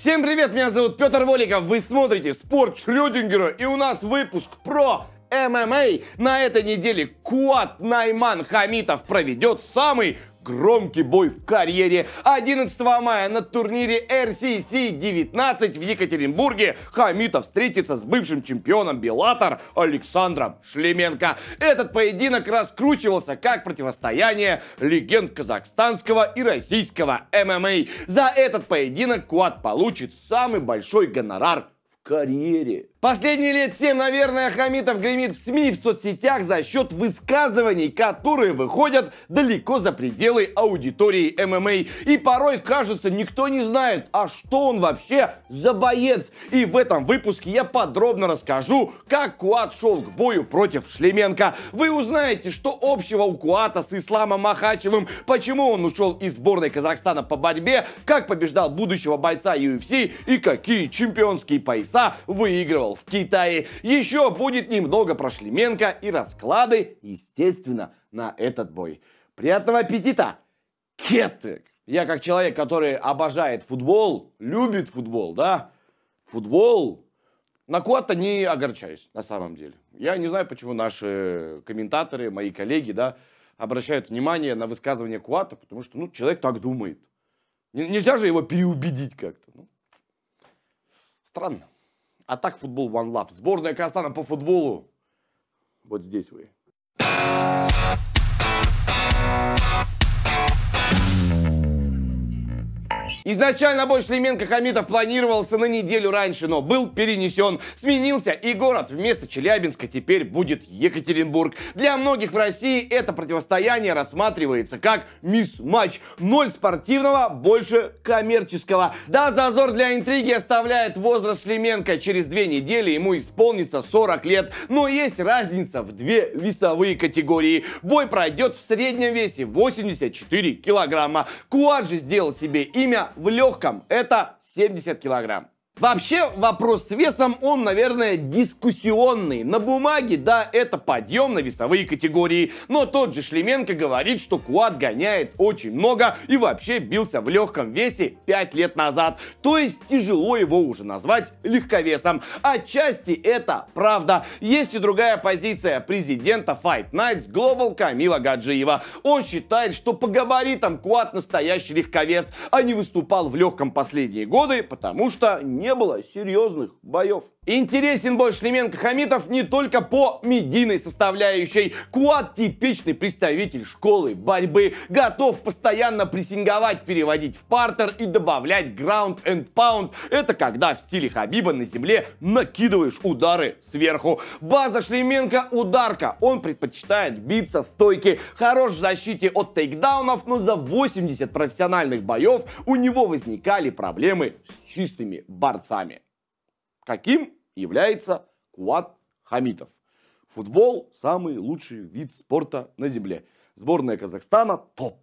Всем привет, меня зовут Петр Воликов, вы смотрите «Спорт Шрёдингера» и у нас выпуск про ММА. На этой неделе Куат Найман Хамитов проведет самый громкий бой в карьере. 11 мая на турнире RCC-19 в Екатеринбурге Хамитов встретится с бывшим чемпионом Беллатор Александром Шлеменко. Этот поединок раскручивался как противостояние легенд казахстанского и российского ММА. За этот поединок Куат получит самый большой гонорар в карьере. Последние лет семь, наверное, Хамитов гремит в СМИ в соцсетях за счет высказываний, которые выходят далеко за пределы аудитории ММА. И порой, кажется, никто не знает, а что он вообще за боец. И в этом выпуске я подробно расскажу, как Куат шел к бою против Шлеменко. Вы узнаете, что общего у Куата с Исламом Махачевым, почему он ушел из сборной Казахстана по борьбе, как побеждал будущего бойца UFC и какие чемпионские пояса выигрывал произвел в Китае. Еще будет немного прошлименко и расклады, естественно, на этот бой. Приятного аппетита! Кетек! Я как человек, который обожает футбол, любит футбол, да, футбол, на Куата не огорчаюсь, на самом деле. Я не знаю, почему наши комментаторы, мои коллеги, да, обращают внимание на высказывание Куата, потому что, ну, человек так думает. Нельзя же его переубедить как-то. Ну, странно. А так футбол One Love. Сборная Казахстана по футболу. Вот здесь вы. Изначально бой Шлеменко-Хамитов планировался на неделю раньше, но был перенесен, сменился, и город вместо Челябинска теперь будет Екатеринбург. Для многих в России это противостояние рассматривается как мисс-матч. Ноль спортивного, больше коммерческого. Да, зазор для интриги оставляет возраст Шлеменко. Через две недели ему исполнится 40 лет. Но есть разница в две весовые категории. Бой пройдет в среднем весе 84 килограмма. Куаджи сделал себе имя в легком. Это 70 килограмм. Вообще вопрос с весом, он, наверное, дискуссионный. На бумаге, да, это подъем на весовые категории, но тот же Шлеменко говорит, что Куат гоняет очень много и вообще бился в легком весе 5 лет назад. То есть тяжело его уже назвать легковесом. Отчасти это правда. Есть и другая позиция президента Fight Nights Global Камила Гаджиева. Он считает, что по габаритам Куат настоящий легковес, а не выступал в легком последние годы, потому что не не было серьезных боев. Интересен был Шлеменко Хамитов не только по медийной составляющей. Куат – типичный представитель школы борьбы, готов постоянно прессинговать, переводить в партер и добавлять ground and pound. Это когда в стиле Хабиба на земле накидываешь удары сверху. База Шлеменко – ударка. Он предпочитает биться в стойке. Хорош в защите от тейкдаунов, но за 80 профессиональных боев у него возникали проблемы с чистыми борцами иранцами, каким является Куат Хамитов. Футбол – самый лучший вид спорта на земле. Сборная Казахстана – топ.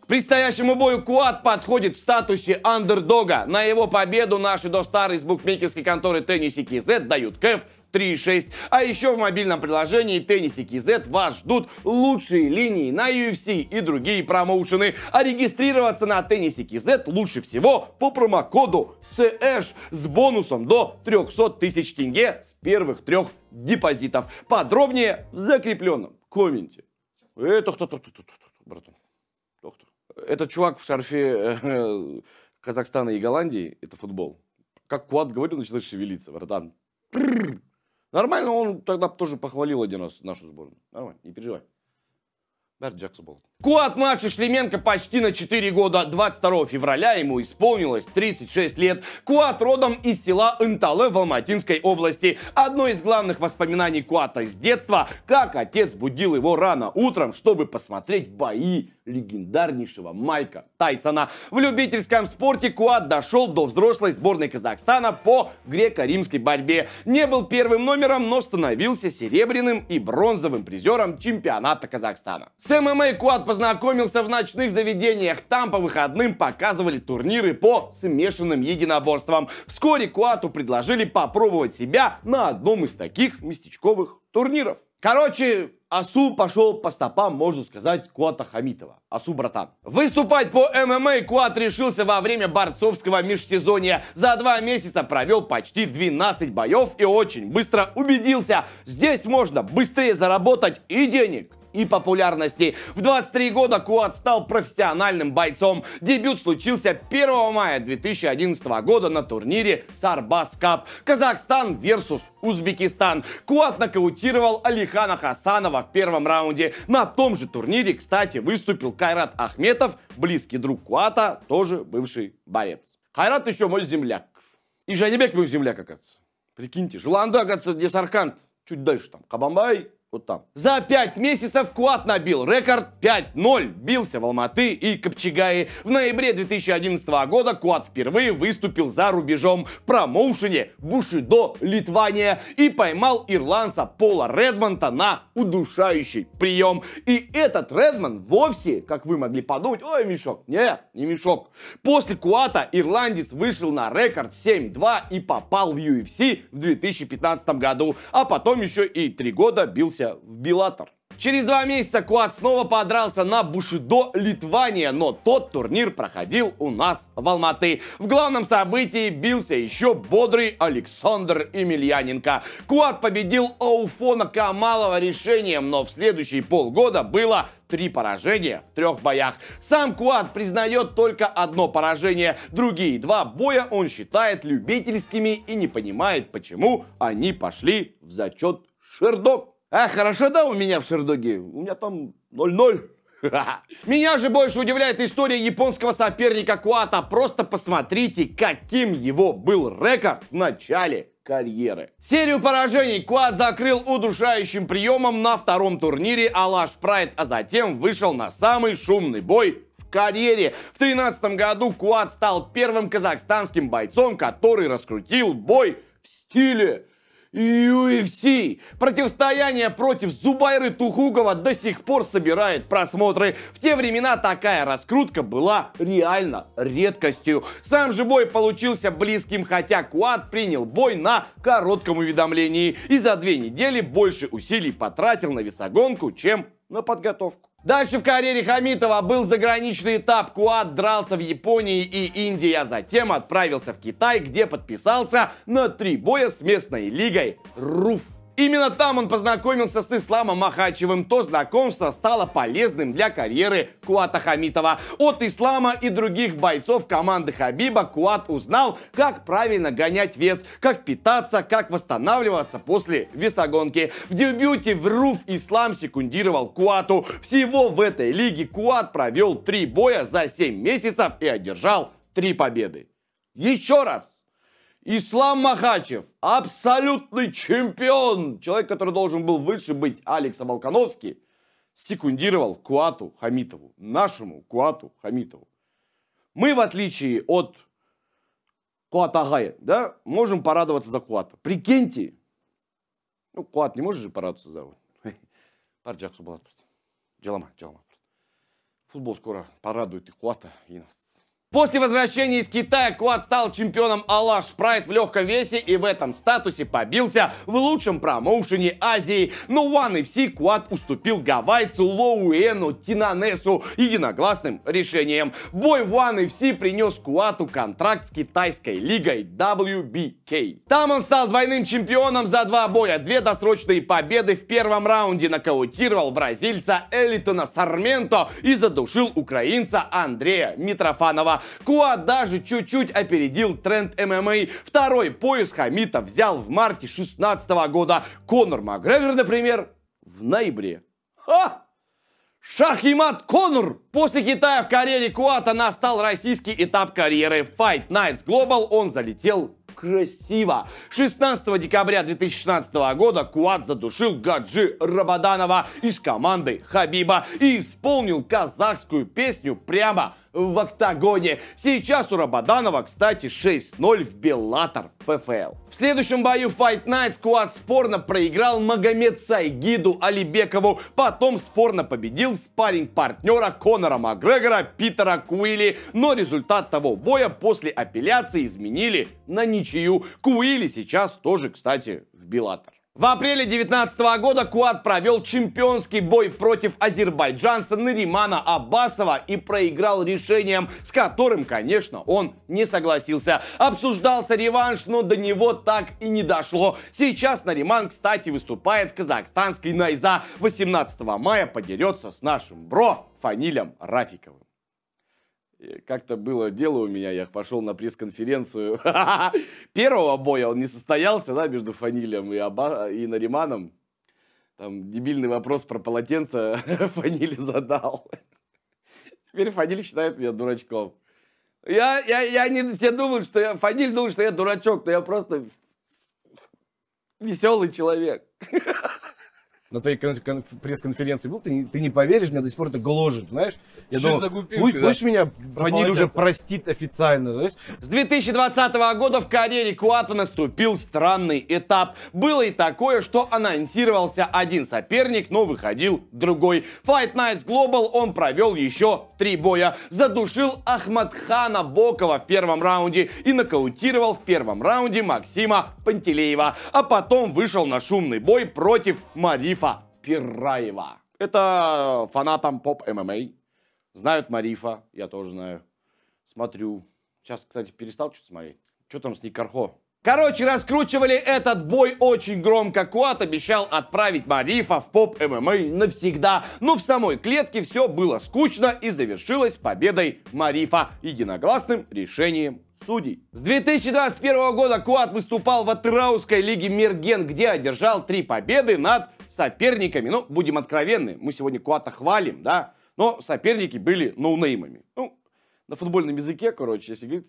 К предстоящему бою Куат подходит в статусе андердога. На его победу наши до из букмекерской конторы Тенниси КЗ дают КФ 3.6. А еще в мобильном приложении Теннисики Z вас ждут лучшие линии на UFC и другие промоушены. А регистрироваться на Теннисики Z лучше всего по промокоду CH э с бонусом до 300 тысяч тенге с первых трех депозитов. Подробнее в закрепленном комменте. Это кто-то, братан. Этот чувак в шарфе э, Казахстана и Голландии, это футбол. Как Куат говорил, начинает шевелиться, братан. Нормально, он тогда тоже похвалил один раз нашу сборную. Нормально, не переживай. Бәрі жақсы болды Куат Маши Шлеменко почти на 4 года. 22 февраля ему исполнилось 36 лет. Куат родом из села Интале в Алматинской области. Одно из главных воспоминаний Куата с детства, как отец будил его рано утром, чтобы посмотреть бои легендарнейшего Майка Тайсона. В любительском спорте Куат дошел до взрослой сборной Казахстана по греко-римской борьбе. Не был первым номером, но становился серебряным и бронзовым призером чемпионата Казахстана. С ММА Куат познакомился в ночных заведениях. Там по выходным показывали турниры по смешанным единоборствам. Вскоре Куату предложили попробовать себя на одном из таких местечковых турниров. Короче, Асу пошел по стопам, можно сказать, Куата Хамитова. Асу, братан. Выступать по ММА Куат решился во время борцовского межсезонья. За два месяца провел почти 12 боев и очень быстро убедился, здесь можно быстрее заработать и денег, и популярности. В 23 года Куат стал профессиональным бойцом. Дебют случился 1 мая 2011 года на турнире Сарбас Кап. Казахстан versus Узбекистан. Куат нокаутировал Алихана Хасанова в первом раунде. На том же турнире, кстати, выступил Кайрат Ахметов, близкий друг Куата, тоже бывший борец. Хайрат еще мой земляк. И Жанибек мой земляк, оказывается. Прикиньте, Желанда, оказывается, десаркант. Чуть дальше там. Кабамбай, вот там. За 5 месяцев Куат набил рекорд 5-0. Бился в Алматы и Копчегае. В ноябре 2011 года Куат впервые выступил за рубежом в промоушене Бушидо Литвания и поймал ирландца Пола Редмонта на удушающий прием. И этот Редман вовсе, как вы могли подумать, ой, мешок. Нет, не мешок. После Куата ирландец вышел на рекорд 7-2 и попал в UFC в 2015 году. А потом еще и три года бился вернемся в Белатор. Через два месяца Куат снова подрался на Бушидо Литвания, но тот турнир проходил у нас в Алматы. В главном событии бился еще бодрый Александр Емельяненко. Куат победил Ауфона Камалова решением, но в следующие полгода было три поражения в трех боях. Сам Куат признает только одно поражение. Другие два боя он считает любительскими и не понимает, почему они пошли в зачет Шердок. А, хорошо, да, у меня в Шердоге? У меня там 0-0. Меня же больше удивляет история японского соперника Куата. Просто посмотрите, каким его был рекорд в начале карьеры. Серию поражений Куат закрыл удушающим приемом на втором турнире Алаш Прайд, а затем вышел на самый шумный бой карьере. В 2013 году Куат стал первым казахстанским бойцом, который раскрутил бой в стиле UFC. Противостояние против Зубайры Тухугова до сих пор собирает просмотры. В те времена такая раскрутка была реально редкостью. Сам же бой получился близким, хотя Куат принял бой на коротком уведомлении и за две недели больше усилий потратил на весогонку, чем на подготовку. Дальше в карьере Хамитова был заграничный этап Куад, дрался в Японии и Индии, а затем отправился в Китай, где подписался на три боя с местной лигой РУФ. Именно там он познакомился с Исламом Махачевым. То знакомство стало полезным для карьеры Куата Хамитова. От Ислама и других бойцов команды Хабиба Куат узнал, как правильно гонять вес, как питаться, как восстанавливаться после весогонки. В дебюте в РУФ Ислам секундировал Куату. Всего в этой лиге Куат провел три боя за 7 месяцев и одержал три победы. Еще раз! Ислам Махачев, абсолютный чемпион, человек, который должен был выше быть Алекса Волконовски, секундировал Куату Хамитову, нашему Куату Хамитову. Мы, в отличие от Куатагая, да, можем порадоваться за Куата. Прикиньте, ну, Куат не может же порадоваться за его. Парджак Субалат. Джалама, Джалама. Футбол скоро порадует и Куата, и нас. После возвращения из Китая Куат стал чемпионом Алаш Спрайт в легком весе и в этом статусе побился в лучшем промоушене Азии. Но One FC Куат уступил гавайцу Лоуэну Тинанесу единогласным решением. Бой One FC принес Куату контракт с китайской лигой WBK. Там он стал двойным чемпионом за два боя. Две досрочные победы в первом раунде нокаутировал бразильца Элитона Сарменто и задушил украинца Андрея Митрофанова. Куат даже чуть-чуть опередил тренд ММА. Второй пояс Хамита взял в марте 16 года. Конор Макгрегор, например, в ноябре. Ха! Шахимат Конор! После Китая в карьере Куата настал российский этап карьеры Fight Nights Global. Он залетел красиво. 16 декабря 2016 года Куат задушил Гаджи Рабаданова из команды Хабиба и исполнил казахскую песню прямо в октагоне. Сейчас у Рабаданова, кстати, 6-0 в Беллатор ПФЛ. В следующем бою Fight Night Squad спорно проиграл Магомед Сайгиду Алибекову, потом спорно победил спарринг-партнера Конора Макгрегора Питера Куилли, но результат того боя после апелляции изменили на ничего ничью. Куили сейчас тоже, кстати, в Белатор. В апреле 2019 года Куат провел чемпионский бой против азербайджанца Наримана Аббасова и проиграл решением, с которым, конечно, он не согласился. Обсуждался реванш, но до него так и не дошло. Сейчас Нариман, кстати, выступает в казахстанской Найза. 18 мая подерется с нашим бро Фанилем Рафиковым. Э, как-то было дело у меня, я пошел на пресс-конференцию. Первого боя он не состоялся, да, между Фанилем и, Аба... и Нариманом. Там дебильный вопрос про полотенце Фаниль задал. Теперь Фаниль считает меня дурачком. Я, я, я не все думают, что я... Фаниль думает, что я дурачок, но я просто веселый человек. на твоей пресс-конференции был, ты не, ты не поверишь, меня до сих пор это гложет, знаешь? Я Что думал, загубил, пусть, да? пусть меня Фаниль уже простит официально. Знаешь? С 2020 года в карьере Куата наступил странный этап. Было и такое, что анонсировался один соперник, но выходил другой. Fight Nights Global он провел еще три боя. Задушил Ахмадхана Бокова в первом раунде и нокаутировал в первом раунде Максима Пантелеева. А потом вышел на шумный бой против Марифа Марифа Пираева. Это фанатам поп-ММА. Знают Марифа, я тоже знаю. Смотрю. Сейчас, кстати, перестал что-то смотреть. Что там с Никархо? Короче, раскручивали этот бой очень громко. Куат обещал отправить Марифа в поп-ММА навсегда. Но в самой клетке все было скучно и завершилось победой Марифа единогласным решением судей. С 2021 года Куат выступал в Атрауской лиге Мерген, где одержал три победы над соперниками, ну, будем откровенны, мы сегодня Куата хвалим, да, но соперники были ноунеймами. Ну, на футбольном языке, короче, если говорить,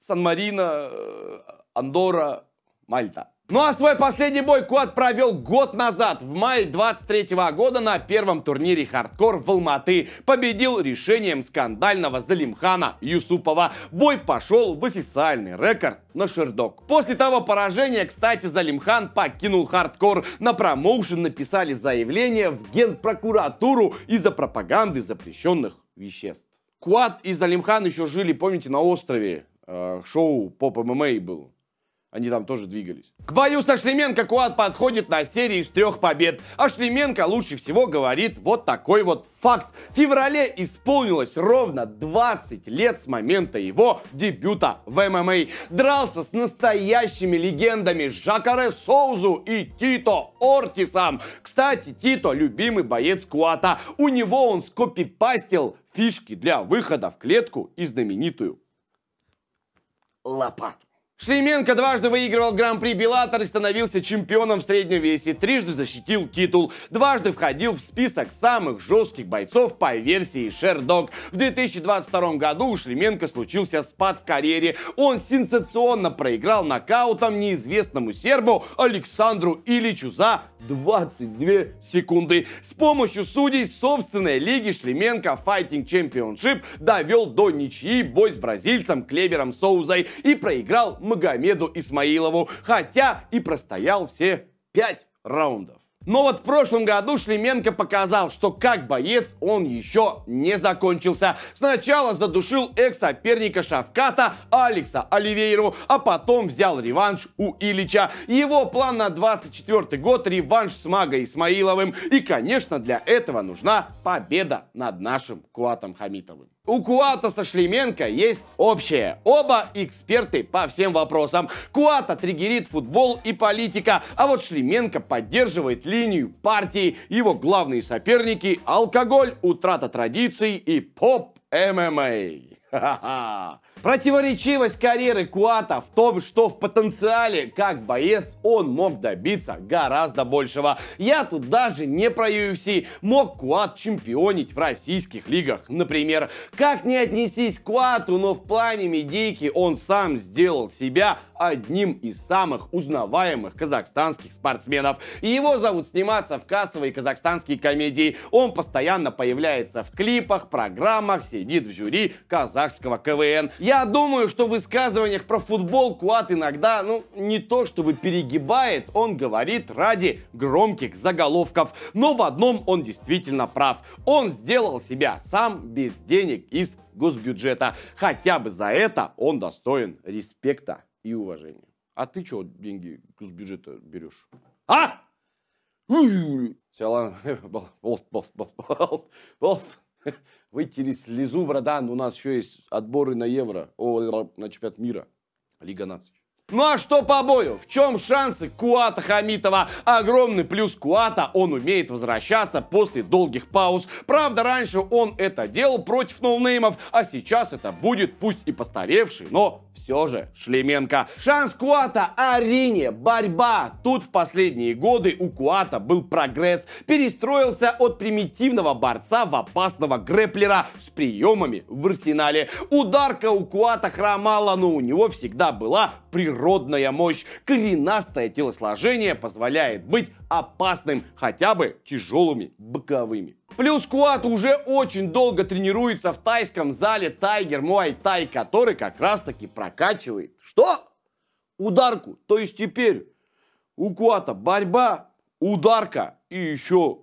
Сан-Марино, э, Андора, Мальта. Ну а свой последний бой Куат провел год назад, в мае 23 -го года на первом турнире «Хардкор» в Алматы. Победил решением скандального Залимхана Юсупова. Бой пошел в официальный рекорд на Шердок. После того поражения, кстати, Залимхан покинул «Хардкор». На промоушен написали заявление в Генпрокуратуру из-за пропаганды запрещенных веществ. Куат и Залимхан еще жили, помните, на острове. Э, шоу «Поп ММА» был они там тоже двигались. К бою со Шлеменко Куат подходит на серии из трех побед, а Шлеменко лучше всего говорит вот такой вот факт. В феврале исполнилось ровно 20 лет с момента его дебюта в ММА. Дрался с настоящими легендами Жакаре Соузу и Тито Ортисом. Кстати, Тито любимый боец Куата. У него он скопипастил фишки для выхода в клетку и знаменитую лопату. Шлеменко дважды выигрывал гран-при Беллатор и становился чемпионом в среднем весе, трижды защитил титул, дважды входил в список самых жестких бойцов по версии Шердог. В 2022 году у Шлеменко случился спад в карьере. Он сенсационно проиграл нокаутом неизвестному сербу Александру Ильичу за 22 секунды. С помощью судей собственной лиги Шлеменко Fighting Championship довел до ничьи бой с бразильцем Клевером Соузой и проиграл Магомеду Исмаилову, хотя и простоял все пять раундов. Но вот в прошлом году Шлеменко показал, что как боец он еще не закончился. Сначала задушил экс-соперника Шавката Алекса Оливейру, а потом взял реванш у Ильича. Его план на 24 год – реванш с Магой Исмаиловым. И, конечно, для этого нужна победа над нашим Куатом Хамитовым. У Куата со Шлеменко есть общее. Оба эксперты по всем вопросам. Куата триггерит футбол и политика, а вот Шлеменко поддерживает линию партии. Его главные соперники – алкоголь, утрата традиций и поп-ММА. Противоречивость карьеры Куата в том, что в потенциале, как боец, он мог добиться гораздо большего. Я тут даже не про UFC. Мог Куат чемпионить в российских лигах, например. Как не отнестись к Куату, но в плане медийки он сам сделал себя одним из самых узнаваемых казахстанских спортсменов. Его зовут сниматься в кассовой казахстанской комедии. Он постоянно появляется в клипах, программах, сидит в жюри казахстанских казахского КВН. Я думаю, что в высказываниях про футбол Куат иногда, ну, не то чтобы перегибает, он говорит ради громких заголовков. Но в одном он действительно прав. Он сделал себя сам без денег из госбюджета. Хотя бы за это он достоин респекта и уважения. А ты что деньги госбюджета берешь? А? Ну, Все, ладно, болт, болт, болт, болт, болт. вытерли слезу, братан, у нас еще есть отборы на Евро, о, на чемпионат мира, Лига наций. Ну а что по бою? В чем шансы Куата Хамитова? Огромный плюс Куата, он умеет возвращаться после долгих пауз. Правда, раньше он это делал против ноунеймов, а сейчас это будет, пусть и постаревший, но все же Шлеменко. Шанс Куата – арене, борьба. Тут в последние годы у Куата был прогресс. Перестроился от примитивного борца в опасного грэплера с приемами в арсенале. Ударка у Куата хромала, но у него всегда была природная мощь, коренастое телосложение позволяет быть опасным хотя бы тяжелыми боковыми. Плюс Куат уже очень долго тренируется в тайском зале Тайгер Муай Тай, который как раз таки прокачивает. Что? Ударку. То есть теперь у Куата борьба, ударка и еще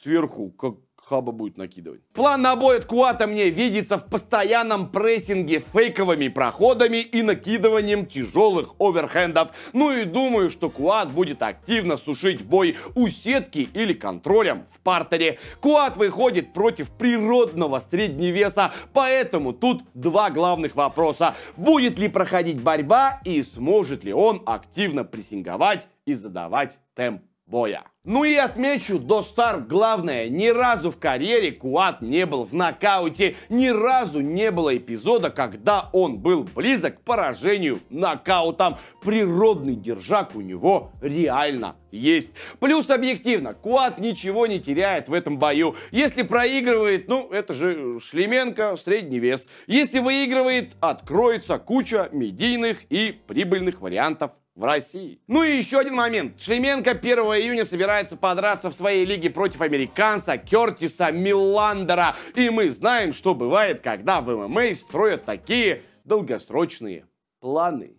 сверху как хаба будет накидывать. План на бой от Куата мне видится в постоянном прессинге фейковыми проходами и накидыванием тяжелых оверхендов. Ну и думаю, что Куат будет активно сушить бой у сетки или контролем в партере. Куат выходит против природного средневеса, поэтому тут два главных вопроса. Будет ли проходить борьба и сможет ли он активно прессинговать и задавать темп боя. Ну и отмечу, до старт главное, ни разу в карьере Куат не был в нокауте, ни разу не было эпизода, когда он был близок к поражению нокаутом. Природный держак у него реально есть. Плюс объективно, Куат ничего не теряет в этом бою. Если проигрывает, ну это же Шлеменко, средний вес. Если выигрывает, откроется куча медийных и прибыльных вариантов в России. Ну и еще один момент. Шлеменко 1 июня собирается подраться в своей лиге против американца Кертиса Миландера, И мы знаем, что бывает, когда в ММА строят такие долгосрочные планы.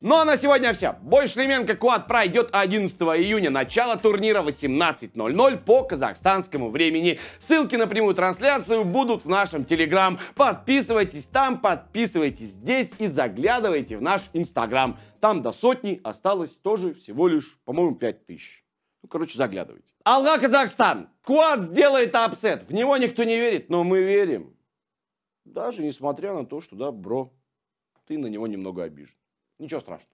Ну а на сегодня все. Бой Шлеменко Куат пройдет 11 июня, начало турнира 18.00 по казахстанскому времени. Ссылки на прямую трансляцию будут в нашем Телеграм. Подписывайтесь там, подписывайтесь здесь и заглядывайте в наш Инстаграм. Там до сотни осталось тоже всего лишь, по-моему, 5 тысяч. Ну, короче, заглядывайте. Алга Казахстан. Куат сделает апсет. В него никто не верит, но мы верим. Даже несмотря на то, что, да, бро, ты на него немного обижен. Ничего страшного.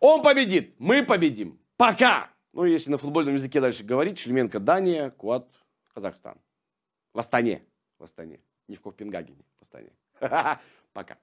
Он победит, мы победим. Пока! Ну, если на футбольном языке дальше говорить, Шлеменко Дания, Куат Казахстан. В Астане. В Астане. Не в Копенгагене, в Астане. Пока.